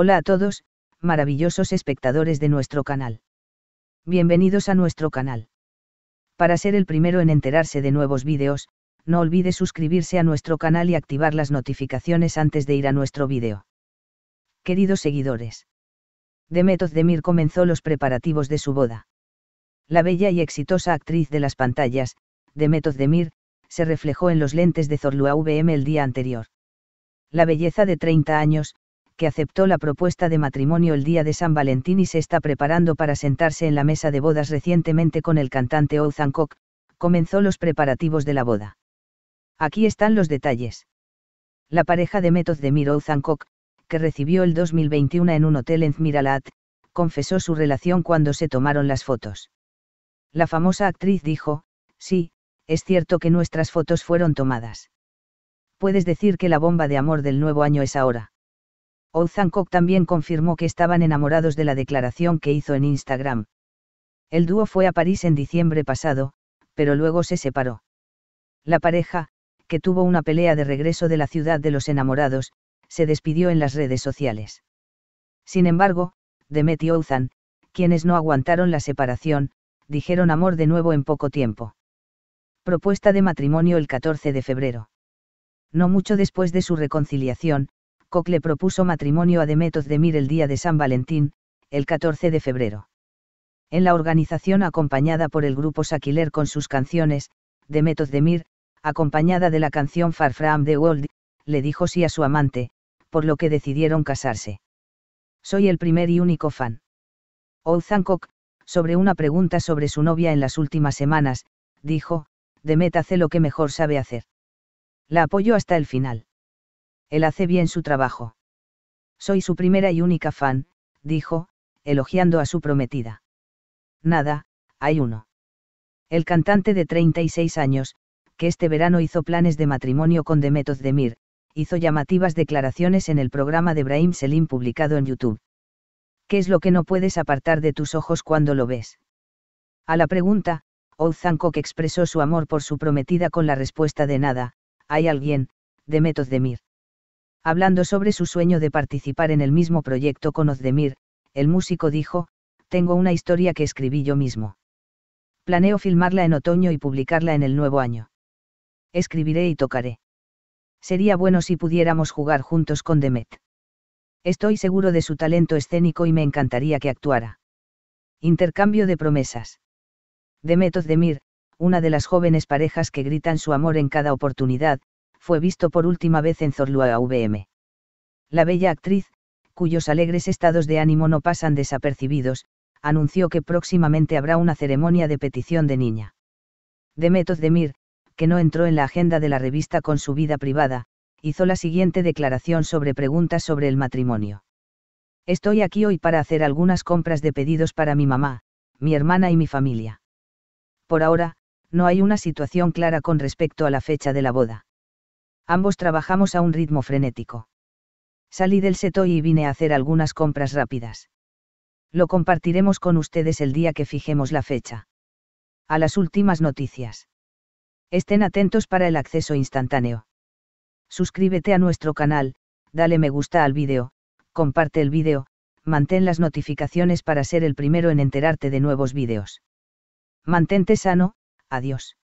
Hola a todos, maravillosos espectadores de nuestro canal. Bienvenidos a nuestro canal. Para ser el primero en enterarse de nuevos vídeos, no olvide suscribirse a nuestro canal y activar las notificaciones antes de ir a nuestro vídeo. Queridos seguidores. Demetod Demir comenzó los preparativos de su boda. La bella y exitosa actriz de las pantallas, Demetod Demir, se reflejó en los lentes de Zorlua VM el día anterior. La belleza de 30 años, que aceptó la propuesta de matrimonio el día de San Valentín y se está preparando para sentarse en la mesa de bodas recientemente con el cantante Ozan comenzó los preparativos de la boda. Aquí están los detalles. La pareja de Metoz de Mir Ozan que recibió el 2021 en un hotel en Zmiralat, confesó su relación cuando se tomaron las fotos. La famosa actriz dijo, sí, es cierto que nuestras fotos fueron tomadas. Puedes decir que la bomba de amor del nuevo año es ahora. Kok también confirmó que estaban enamorados de la declaración que hizo en Instagram. El dúo fue a París en diciembre pasado, pero luego se separó. La pareja, que tuvo una pelea de regreso de la ciudad de los enamorados, se despidió en las redes sociales. Sin embargo, Demet y Ozan, quienes no aguantaron la separación, dijeron amor de nuevo en poco tiempo. Propuesta de matrimonio el 14 de febrero. No mucho después de su reconciliación, Koch le propuso matrimonio a Demet Demir el día de San Valentín, el 14 de febrero. En la organización acompañada por el grupo Saquiler con sus canciones, Demet Demir, acompañada de la canción Far From the World, le dijo sí a su amante, por lo que decidieron casarse. Soy el primer y único fan. Ozan Koch, sobre una pregunta sobre su novia en las últimas semanas, dijo, Demet hace lo que mejor sabe hacer. La apoyo hasta el final. Él hace bien su trabajo. Soy su primera y única fan, dijo, elogiando a su prometida. Nada, hay uno. El cantante de 36 años, que este verano hizo planes de matrimonio con Demet Demir, hizo llamativas declaraciones en el programa de Brahim Selim publicado en YouTube. ¿Qué es lo que no puedes apartar de tus ojos cuando lo ves? A la pregunta, Kok expresó su amor por su prometida con la respuesta de nada, hay alguien, Demetod Demir. Hablando sobre su sueño de participar en el mismo proyecto con Ozdemir, el músico dijo, tengo una historia que escribí yo mismo. Planeo filmarla en otoño y publicarla en el nuevo año. Escribiré y tocaré. Sería bueno si pudiéramos jugar juntos con Demet. Estoy seguro de su talento escénico y me encantaría que actuara. Intercambio de promesas. Demet Ozdemir, una de las jóvenes parejas que gritan su amor en cada oportunidad, fue visto por última vez en Zorlua VM. La bella actriz, cuyos alegres estados de ánimo no pasan desapercibidos, anunció que próximamente habrá una ceremonia de petición de niña. Demetod Demir, que no entró en la agenda de la revista con su vida privada, hizo la siguiente declaración sobre preguntas sobre el matrimonio. Estoy aquí hoy para hacer algunas compras de pedidos para mi mamá, mi hermana y mi familia. Por ahora, no hay una situación clara con respecto a la fecha de la boda. Ambos trabajamos a un ritmo frenético. Salí del seto y vine a hacer algunas compras rápidas. Lo compartiremos con ustedes el día que fijemos la fecha. A las últimas noticias. Estén atentos para el acceso instantáneo. Suscríbete a nuestro canal, dale me gusta al vídeo, comparte el vídeo, mantén las notificaciones para ser el primero en enterarte de nuevos vídeos. Mantente sano, adiós.